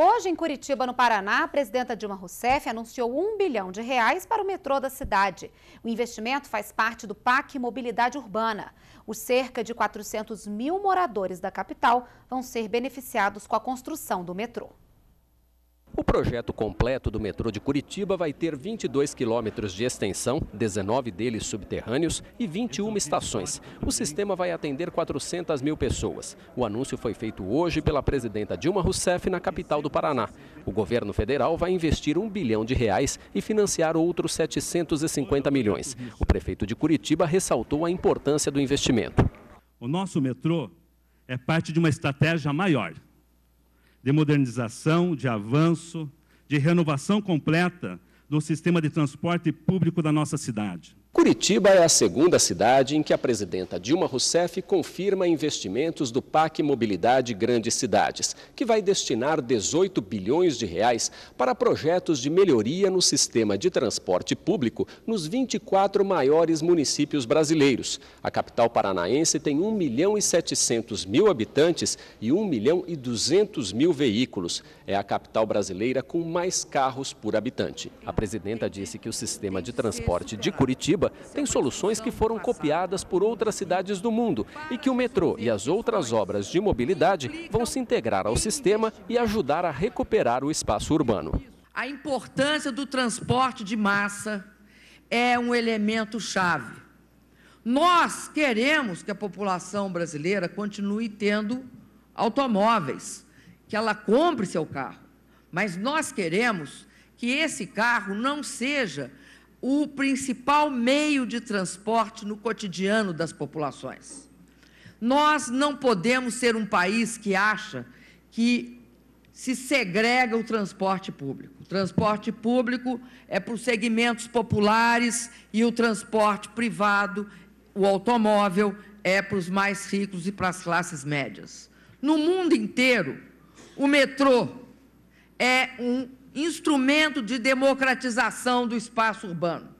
Hoje, em Curitiba, no Paraná, a presidenta Dilma Rousseff anunciou um bilhão de reais para o metrô da cidade. O investimento faz parte do PAC Mobilidade Urbana. Os cerca de 400 mil moradores da capital vão ser beneficiados com a construção do metrô projeto completo do metrô de Curitiba vai ter 22 quilômetros de extensão, 19 deles subterrâneos e 21 estações. O sistema vai atender 400 mil pessoas. O anúncio foi feito hoje pela presidenta Dilma Rousseff na capital do Paraná. O governo federal vai investir um bilhão de reais e financiar outros 750 milhões. O prefeito de Curitiba ressaltou a importância do investimento. O nosso metrô é parte de uma estratégia maior de modernização, de avanço, de renovação completa do sistema de transporte público da nossa cidade. Curitiba é a segunda cidade em que a presidenta Dilma Rousseff confirma investimentos do PAC Mobilidade Grandes Cidades, que vai destinar 18 bilhões de reais para projetos de melhoria no sistema de transporte público nos 24 maiores municípios brasileiros. A capital paranaense tem 1 milhão e 700 mil habitantes e 1 milhão e 200 mil veículos. É a capital brasileira com mais carros por habitante. A presidenta disse que o sistema de transporte de Curitiba Curitiba tem soluções que foram copiadas por outras cidades do mundo e que o metrô e as outras obras de mobilidade vão se integrar ao sistema e ajudar a recuperar o espaço urbano. A importância do transporte de massa é um elemento chave. Nós queremos que a população brasileira continue tendo automóveis, que ela compre seu carro, mas nós queremos que esse carro não seja o principal meio de transporte no cotidiano das populações. Nós não podemos ser um país que acha que se segrega o transporte público. O transporte público é para os segmentos populares e o transporte privado, o automóvel, é para os mais ricos e para as classes médias. No mundo inteiro, o metrô é um instrumento de democratização do espaço urbano.